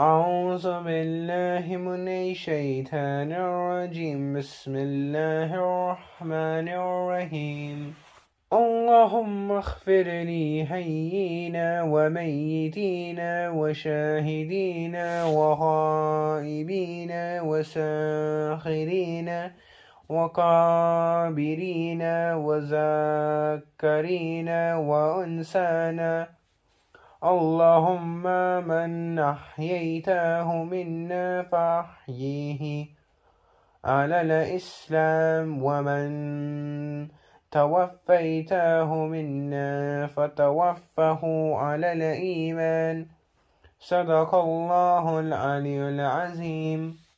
أعوذ بالله من الشيطان الرجيم بسم الله الرحمن الرحيم اللهم اغفر لي حيينا وميتينا وشاهدينا وغائبينا وساخرينا وقابرينا وذاكرينا وأنسانا اللهم من أحييته منا فأحييه على الإسلام ومن توفيته منا فتوفه على الإيمان صدق الله العلي العظيم